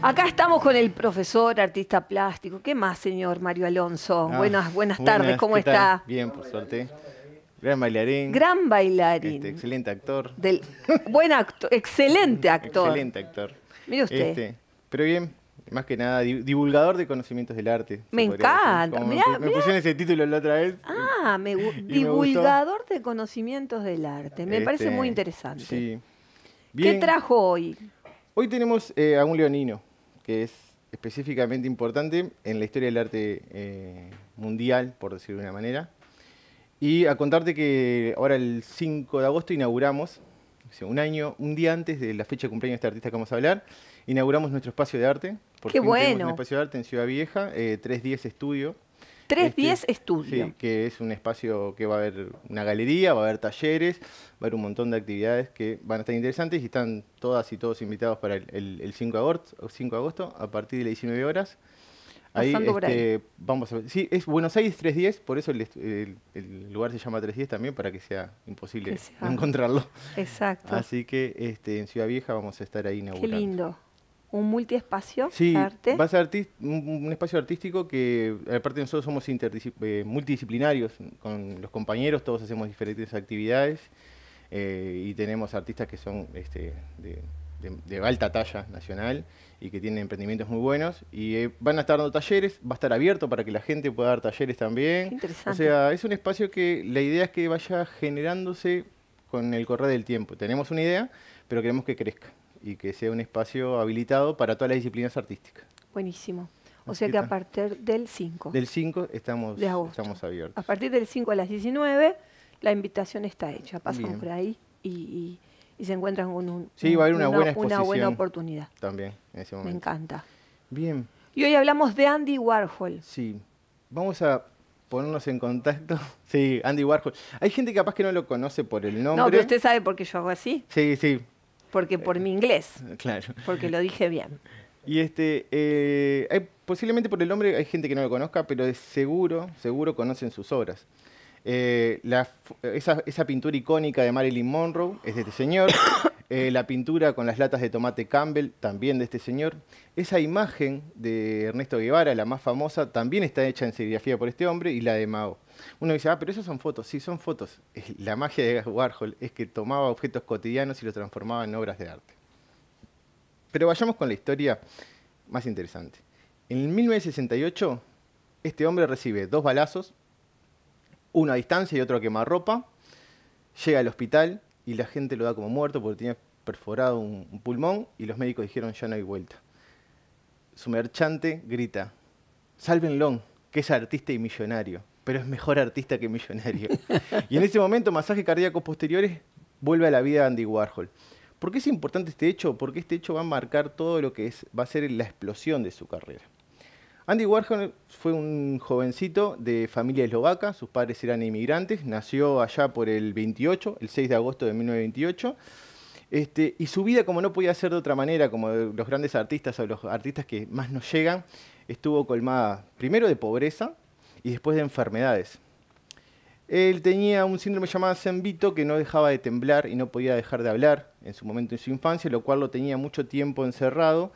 Acá estamos con el profesor, artista plástico. ¿Qué más, señor Mario Alonso? Ah, buenas, buenas tardes, ¿cómo está? Bien, por suerte. Gran bailarín. Gran bailarín. Este, excelente actor. Del, buen actor, excelente actor. excelente actor. Mire usted. Este, pero bien, más que nada, divulgador de conocimientos del arte. Me encanta. me, pusieron ese título la otra vez. Ah, me, divulgador de conocimientos del arte. Me parece este, muy interesante. Sí. ¿Qué trajo hoy? Hoy tenemos eh, a un leonino que es específicamente importante en la historia del arte eh, mundial, por decirlo de una manera. Y a contarte que ahora el 5 de agosto inauguramos, un año, un día antes de la fecha de cumpleaños de este artista que vamos a hablar, inauguramos nuestro espacio de arte. porque ¡Qué bueno! un espacio de arte en Ciudad Vieja, eh, 310 Estudio. 310 este, Estudio. Sí, que es un espacio que va a haber una galería, va a haber talleres, va a haber un montón de actividades que van a estar interesantes y están todas y todos invitados para el, el, 5, de agosto, agosto a partir de las 19 horas. Ahí, este, vamos a Sí, es Buenos Aires 310, por eso el, lugar se llama 310 también, para que sea imposible encontrarlo. Exacto. Así que este, en Ciudad Vieja vamos a estar ahí inaugurando. Qué lindo un multiespacio de arte. Va a ser un, espacio artístico que, aparte nosotros somos eh, multidisciplinarios, con los compañeros todos hacemos diferentes actividades eh, y tenemos artistas que son este, de, alta talla nacional y que tienen emprendimientos muy buenos. Y eh, van a estar dando talleres, va a estar abierto para que la gente pueda dar talleres también. interesante. O sea, es un espacio que la idea es que vaya generándose con el correr del tiempo. Tenemos una idea, pero queremos que crezca y que sea un espacio habilitado para todas las disciplinas artísticas. Buenísimo. O sea que a partir del 5. Del 5 estamos, estamos abiertos. A partir del 5 a las 19 la invitación está hecha. Pasan por ahí y, se encuentran con un, sí, una, buena una buena oportunidad. También, en ese momento. Me encanta. Bien. Y hoy hablamos de Andy Warhol. Sí. Vamos a ponernos en contacto. Sí, Andy Warhol. Hay gente capaz que no lo conoce por el nombre. No, pero usted sabe por qué yo hago así. Sí, sí. Porque por mi inglés. Eh, claro. Porque lo dije bien. Y este, eh, posiblemente por el nombre hay gente que no lo conozca, pero seguro, seguro conocen sus obras. Eh, esa, esa, pintura icónica de Marilyn Monroe es de este señor. Eh, la pintura con las latas de tomate Campbell, también de este señor. Esa imagen de Ernesto Guevara, la más famosa, también está hecha en serigrafía por este hombre y la de Mao. Uno dice, ah, pero esas son fotos. Sí, son fotos. La magia de Warhol es que tomaba objetos cotidianos y los transformaba en obras de arte. Pero vayamos con la historia más interesante. En 1968, este hombre recibe dos balazos, uno a distancia y otro a quemarropa, llega al hospital, y la gente lo da como muerto porque tenía perforado un, pulmón y los médicos dijeron ya no hay vuelta. Su merchante grita, Long, que es artista y millonario, pero es mejor artista que millonario. y en ese momento, masaje cardíaco posteriores vuelve a la vida Andy Warhol. ¿Por qué es importante este hecho? Porque este hecho va a marcar todo lo que es, va a ser la explosión de su carrera. Andy Warhol fue un jovencito de familia eslovaca, sus padres eran inmigrantes, nació allá por el 28, el 6 de agosto de 1928, este, y su vida, como no podía ser de otra manera, como los grandes artistas o los artistas que más nos llegan, estuvo colmada primero de pobreza y después de enfermedades. Él tenía un síndrome llamado Zembito que no dejaba de temblar y no podía dejar de hablar en su momento de su infancia, lo cual lo tenía mucho tiempo encerrado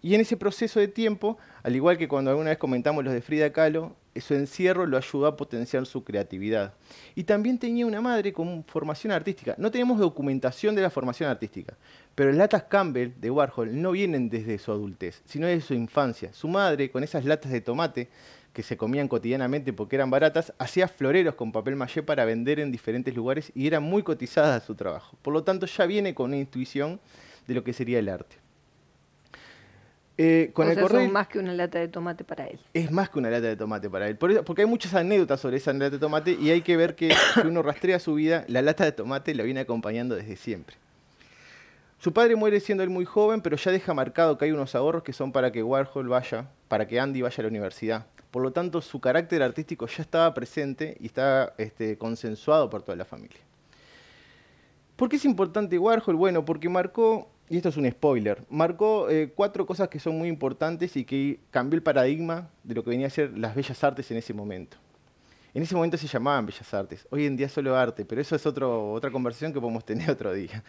y en ese proceso de tiempo, al igual que cuando alguna vez comentamos los de Frida Kahlo, eh, su encierro lo ayudó a potenciar su creatividad. Y también tenía una madre con formación artística. No tenemos documentación de la formación artística, pero las latas Campbell de Warhol no vienen desde su adultez, sino desde su infancia. Su madre, con esas latas de tomate que se comían cotidianamente porque eran baratas, hacía floreros con papel maché para vender en diferentes lugares y era muy cotizada su trabajo. Por lo tanto, ya viene con una intuición de lo que sería el arte es eh, más que una lata de tomate para él. Es más que una lata de tomate para él. porque hay muchas anécdotas sobre esa lata de tomate y hay que ver que si uno rastrea su vida, la lata de tomate la viene acompañando desde siempre. Su padre muere siendo él muy joven, pero ya deja marcado que hay unos ahorros que son para que Warhol vaya, para que Andy vaya a la universidad. Por lo tanto, su carácter artístico ya estaba presente y está este, consensuado por toda la familia. ¿Por qué es importante Warhol? Bueno, porque marcó y esto es un spoiler, marcó eh, cuatro cosas que son muy importantes y que cambió el paradigma de lo que venía a ser las bellas artes en ese momento. En ese momento se llamaban bellas artes, hoy en día solo arte, pero eso es otra conversación que podemos tener otro día.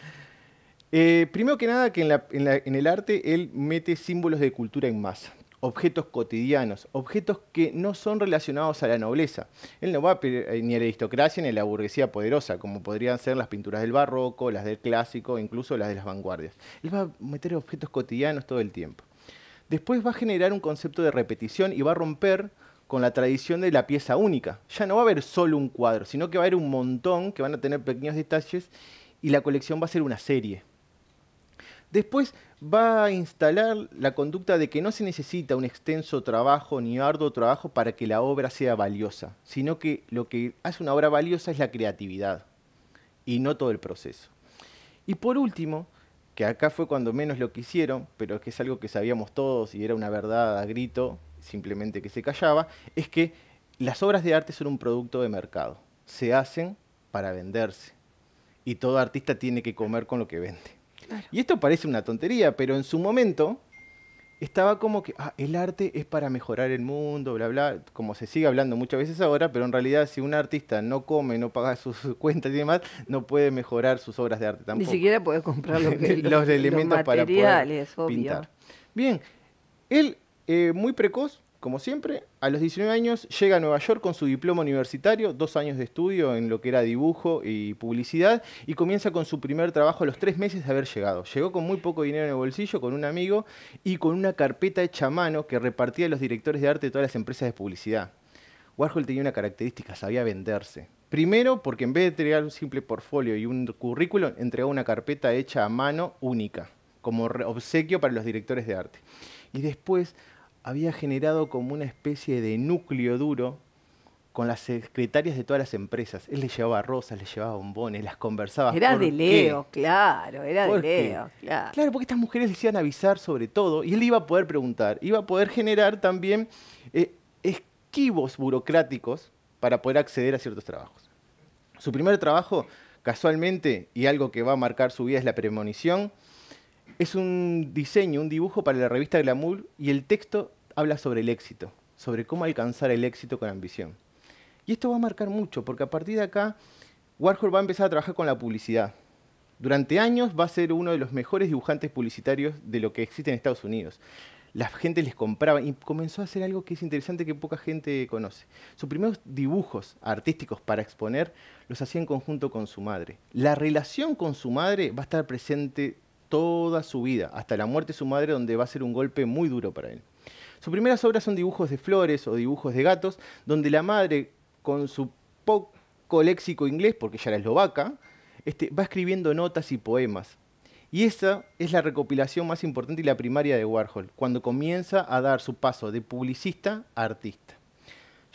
Eh, primero que nada, que en, el arte él mete símbolos de cultura en masa objetos cotidianos, objetos que no son relacionados a la nobleza. Él no va eh, ni a la aristocracia ni a la burguesía poderosa, como podrían ser las pinturas del barroco, las del clásico, incluso las de las vanguardias. Él va a meter objetos cotidianos todo el tiempo. Después va a generar un concepto de repetición y va a romper con la tradición de la pieza única. Ya no va a haber solo un cuadro, sino que va a haber un montón que van a tener pequeños detalles y la colección va a ser una serie. Después va a instalar la conducta de que no se necesita un extenso trabajo ni arduo trabajo para que la obra sea valiosa, sino que lo que hace una obra valiosa es la creatividad y no todo el proceso. Y por último, que acá fue cuando menos lo quisieron, pero que es algo que sabíamos todos y era una verdad a grito, simplemente que se callaba, es que las obras de arte son un producto de mercado, se hacen para venderse y todo artista tiene que comer con lo que vende. Y esto parece una tontería, pero en su momento estaba como que ah, el arte es para mejorar el mundo, bla, bla, como se sigue hablando muchas veces ahora, pero en realidad si un artista no come, no paga sus cuentas y demás, no puede mejorar sus obras de arte tampoco. Ni siquiera puede comprar los, los, elementos para pintar. Bien, él eh, muy precoz como siempre, a los 19 años llega a Nueva York con su diploma universitario, dos años de estudio en lo que era dibujo y publicidad, y comienza con su primer trabajo a los tres meses de haber llegado. Llegó con muy poco dinero en el bolsillo, con un amigo y con una carpeta hecha a mano que repartía a los directores de arte de todas las empresas de publicidad. Warhol tenía una característica, sabía venderse. Primero, porque en vez de entregar un simple portfolio y un currículum, entregaba una carpeta hecha a mano única, como obsequio para los directores de arte. Y después, había generado como una especie de núcleo duro con las secretarias de todas las empresas. Él les llevaba rosas, les llevaba bombones, las conversaba. Era de Leo, claro, era de Leo, claro. Claro, porque estas mujeres decían avisar sobre todo y él iba a poder preguntar, iba a poder generar también eh, esquivos burocráticos para poder acceder a ciertos trabajos. Su primer trabajo, casualmente, y algo que va a marcar su vida es la premonición, es un diseño, un dibujo para la revista Glamour y el texto habla sobre el éxito, sobre cómo alcanzar el éxito con ambición. Y esto va a marcar mucho, porque a partir de acá Warhol va a empezar a trabajar con la publicidad. Durante años va a ser uno de los mejores dibujantes publicitarios de lo que existe en Estados Unidos. La gente les compraba y comenzó a hacer algo que es interesante que poca gente conoce. Sus primeros dibujos artísticos para exponer los hacía en conjunto con su madre. La relación con su madre va a estar presente toda su vida, hasta la muerte de su madre, donde va a ser un golpe muy duro para él. Sus primeras obras son dibujos de flores o dibujos de gatos, donde la madre, con su poco léxico inglés, porque ella era eslovaca, este, va escribiendo notas y poemas. Y esa es la recopilación más importante y la primaria de Warhol, cuando comienza a dar su paso de publicista a artista.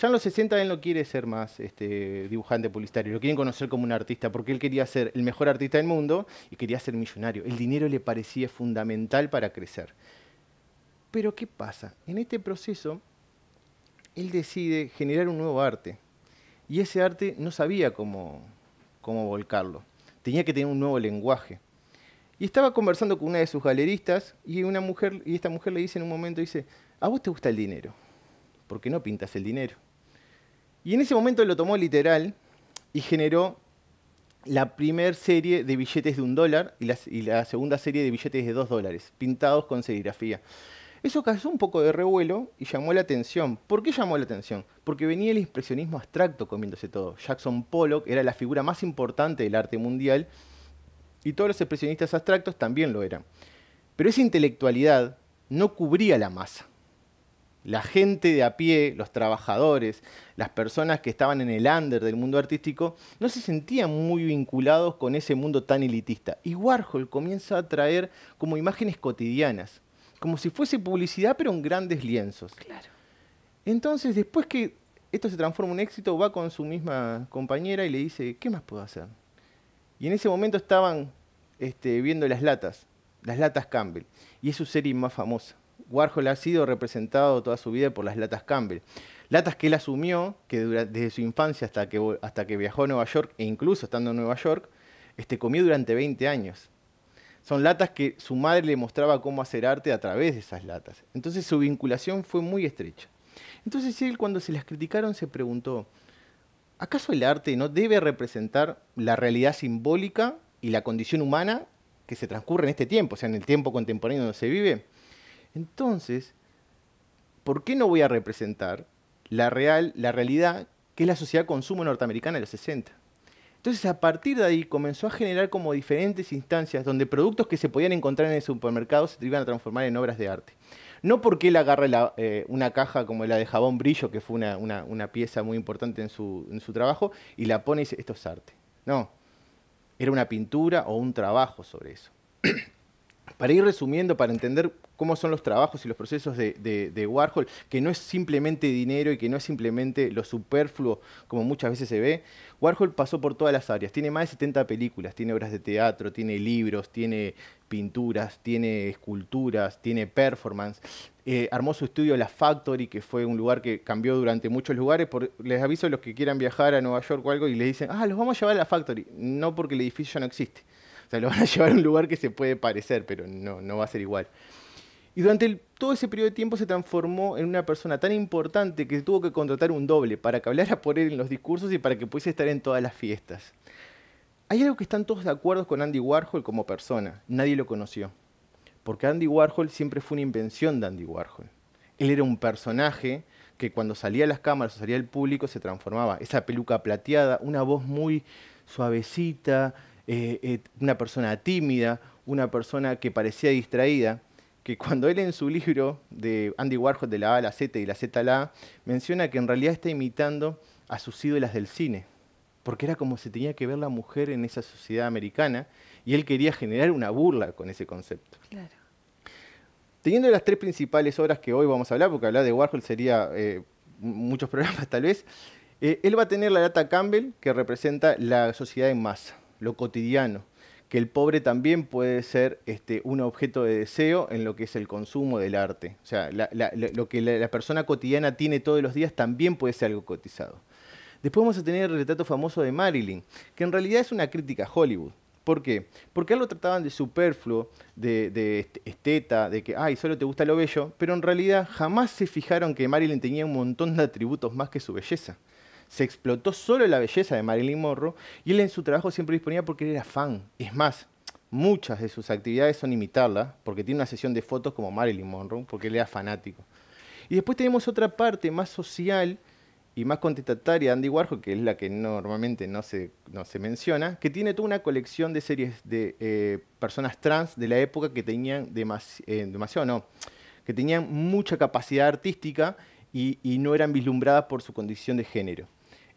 Ya en los 60 él no quiere ser más este, dibujante publicitario, lo quieren conocer como un artista, porque él quería ser el mejor artista del mundo y quería ser millonario. El dinero le parecía fundamental para crecer. Pero ¿qué pasa? En este proceso, él decide generar un nuevo arte. Y ese arte no sabía cómo, cómo volcarlo. Tenía que tener un nuevo lenguaje. Y estaba conversando con una de sus galeristas y, una mujer, y esta mujer le dice en un momento, dice, ¿a vos te gusta el dinero? ¿Por qué no pintas el dinero? Y en ese momento lo tomó literal y generó la primera serie de billetes de un dólar y la, segunda serie de billetes de dos dólares, pintados con serigrafía. Eso causó un poco de revuelo y llamó la atención. ¿Por qué llamó la atención? Porque venía el impresionismo abstracto comiéndose todo. Jackson Pollock era la figura más importante del arte mundial y todos los expresionistas abstractos también lo eran. Pero esa intelectualidad no cubría la masa la gente de a pie, los trabajadores, las personas que estaban en el under del mundo artístico, no se sentían muy vinculados con ese mundo tan elitista. Y Warhol comienza a traer como imágenes cotidianas, como si fuese publicidad, pero en grandes lienzos. Entonces, después que esto se transforma en éxito, va con su misma compañera y le dice, ¿qué más puedo hacer? Y en ese momento estaban este, viendo las latas, las latas Campbell, y es su serie más famosa. Warhol ha sido representado toda su vida por las latas Campbell. Latas que él asumió, que desde su infancia hasta que, hasta que viajó a Nueva York, e incluso estando en Nueva York, este, comió durante 20 años. Son latas que su madre le mostraba cómo hacer arte a través de esas latas. Entonces su vinculación fue muy estrecha. Entonces él cuando se las criticaron se preguntó, ¿acaso el arte no debe representar la realidad simbólica y la condición humana que se transcurre en este tiempo, o sea, en el tiempo contemporáneo donde se vive? Entonces, ¿por qué no voy a representar la, real, la realidad que es la sociedad de consumo norteamericana de los 60? Entonces, a partir de ahí comenzó a generar como diferentes instancias donde productos que se podían encontrar en el supermercado se iban a transformar en obras de arte. No porque él agarre la, eh, una caja como la de jabón brillo, que fue una, pieza muy importante en su, en su, trabajo, y la pone y dice, esto es arte. No, era una pintura o un trabajo sobre eso. Para ir resumiendo, para entender cómo son los trabajos y los procesos de, Warhol, que no es simplemente dinero y que no es simplemente lo superfluo como muchas veces se ve, Warhol pasó por todas las áreas. Tiene más de 70 películas, tiene obras de teatro, tiene libros, tiene pinturas, tiene esculturas, tiene performance. Eh, armó su estudio La Factory, que fue un lugar que cambió durante muchos lugares. les aviso a los que quieran viajar a Nueva York o algo y les dicen, ah, los vamos a llevar a La Factory. No porque el edificio ya no existe. O sea, lo van a llevar a un lugar que se puede parecer, pero no, no va a ser igual. Y durante todo ese periodo de tiempo se transformó en una persona tan importante que tuvo que contratar un doble para que hablara por él en los discursos y para que pudiese estar en todas las fiestas. Hay algo que están todos de acuerdo con Andy Warhol como persona. Nadie lo conoció. Porque Andy Warhol siempre fue una invención de Andy Warhol. Él era un personaje que cuando salía a las cámaras o salía al público se transformaba. Esa peluca plateada, una voz muy suavecita, eh, eh, una persona tímida, una persona que parecía distraída, que cuando él en su libro de Andy Warhol de la A a la Z y la Z a la A, menciona que en realidad está imitando a sus ídolas del cine, porque era como se tenía que ver la mujer en esa sociedad americana, y él quería generar una burla con ese concepto. Teniendo las tres principales obras que hoy vamos a hablar, porque hablar de Warhol sería eh, muchos programas tal vez, él va a tener la data Campbell, que representa la sociedad en masa lo cotidiano, que el pobre también puede ser este, un objeto de deseo en lo que es el consumo del arte. O sea, lo que la, persona cotidiana tiene todos los días también puede ser algo cotizado. Después vamos a tener el retrato famoso de Marilyn, que en realidad es una crítica a Hollywood. ¿Por qué? Porque lo trataban de superfluo, de, de, esteta, de que, ay, solo te gusta lo bello, pero en realidad jamás se fijaron que Marilyn tenía un montón de atributos más que su belleza se explotó solo la belleza de Marilyn Monroe y él en su trabajo siempre disponía porque él era fan. Es más, muchas de sus actividades son imitarla, porque tiene una sesión de fotos como Marilyn Monroe, porque él era fanático. Y después tenemos otra parte más social y más contestataria Andy Warhol, que es la que normalmente no se, no se menciona, que tiene toda una colección de series de eh, personas trans de la época que tenían eh, demasiado, no, que tenían mucha capacidad artística y no eran vislumbradas por su condición de género.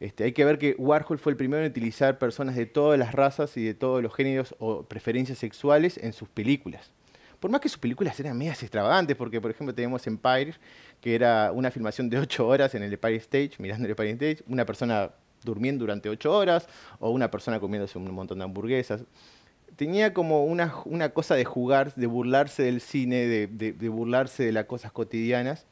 Este, hay que ver que Warhol fue el primero en utilizar personas de todas las razas y de todos los géneros o preferencias sexuales en sus películas. Por más que sus películas eran medias extravagantes, porque por ejemplo tenemos Empire, que era una filmación de ocho horas en el Empire Stage, mirando el Empire Stage, una persona durmiendo durante ocho horas o una persona comiéndose un montón de hamburguesas. Tenía como una, cosa de jugar, de burlarse del cine, de burlarse de las cosas cotidianas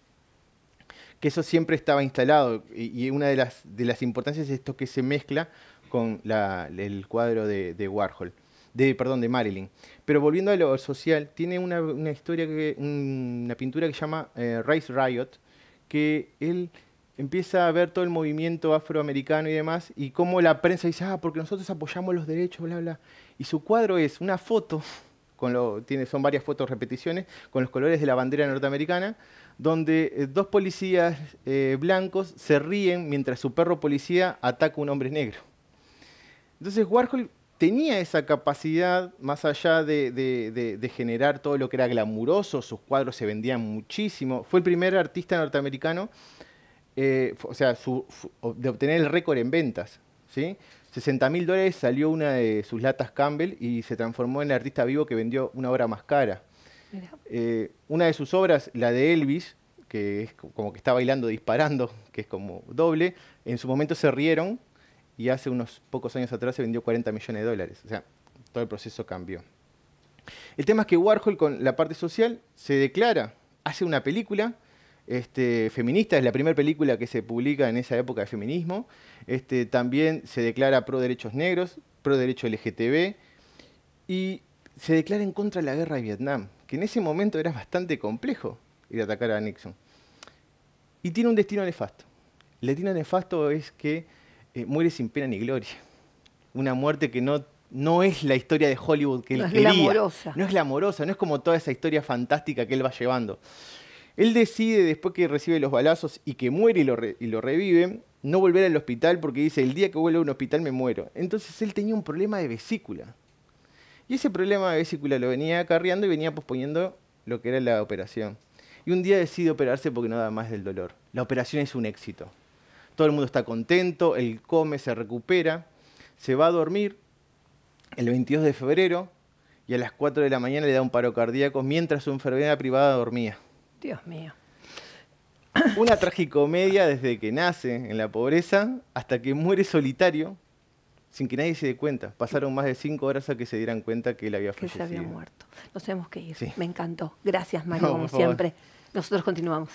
que eso siempre estaba instalado y, una de las, de las importancias es esto que se mezcla con el cuadro de, Warhol, de, perdón, de Marilyn. Pero volviendo a lo social, tiene una, historia, que, una pintura que se llama eh, Race Riot, que él empieza a ver todo el movimiento afroamericano y demás, y cómo la prensa dice, ah, porque nosotros apoyamos los derechos, bla, bla. Y su cuadro es una foto, con lo, tiene, son varias fotos repeticiones, con los colores de la bandera norteamericana, donde eh, dos policías eh, blancos se ríen mientras su perro policía ataca a un hombre negro. Entonces Warhol tenía esa capacidad, más allá de, generar todo lo que era glamuroso, sus cuadros se vendían muchísimo. Fue el primer artista norteamericano, eh, de obtener el récord en ventas. 60 mil dólares salió una de sus latas Campbell y se transformó en el artista vivo que vendió una obra más cara. Eh, una de sus obras, la de Elvis, que es como que está bailando disparando, que es como doble, en su momento se rieron y hace unos pocos años atrás se vendió 40 millones de dólares. O sea, todo el proceso cambió. El tema es que Warhol con la parte social se declara, hace una película este, feminista, es la primera película que se publica en esa época de feminismo, este, también se declara pro derechos negros, pro derecho LGTB, y se declara en contra de la guerra de Vietnam, que en ese momento era bastante complejo ir a atacar a Nixon. Y tiene un destino nefasto. El destino nefasto es que eh, muere sin pena ni gloria. Una muerte que no, no es la historia de Hollywood que él no quería. glamorosa. No es la amorosa, no es como toda esa historia fantástica que él va llevando. Él decide, después que recibe los balazos y que muere y lo, y lo revive, no volver al hospital porque dice, el día que vuelva a un hospital me muero. Entonces él tenía un problema de vesícula. Y ese problema de vesícula lo venía acarreando y venía posponiendo lo que era la operación. Y un día decide operarse porque no da más del dolor. La operación es un éxito. Todo el mundo está contento, él come, se recupera, se va a dormir el 22 de febrero y a las 4 de la mañana le da un paro cardíaco mientras su enfermera privada dormía. Dios mío. Una tragicomedia desde que nace en la pobreza hasta que muere solitario sin que nadie se dé cuenta. Pasaron más de cinco horas a que se dieran cuenta que él había fallecido. Que se había muerto. Nos tenemos que ir. Me encantó. Gracias, Mario, como siempre. Nosotros continuamos.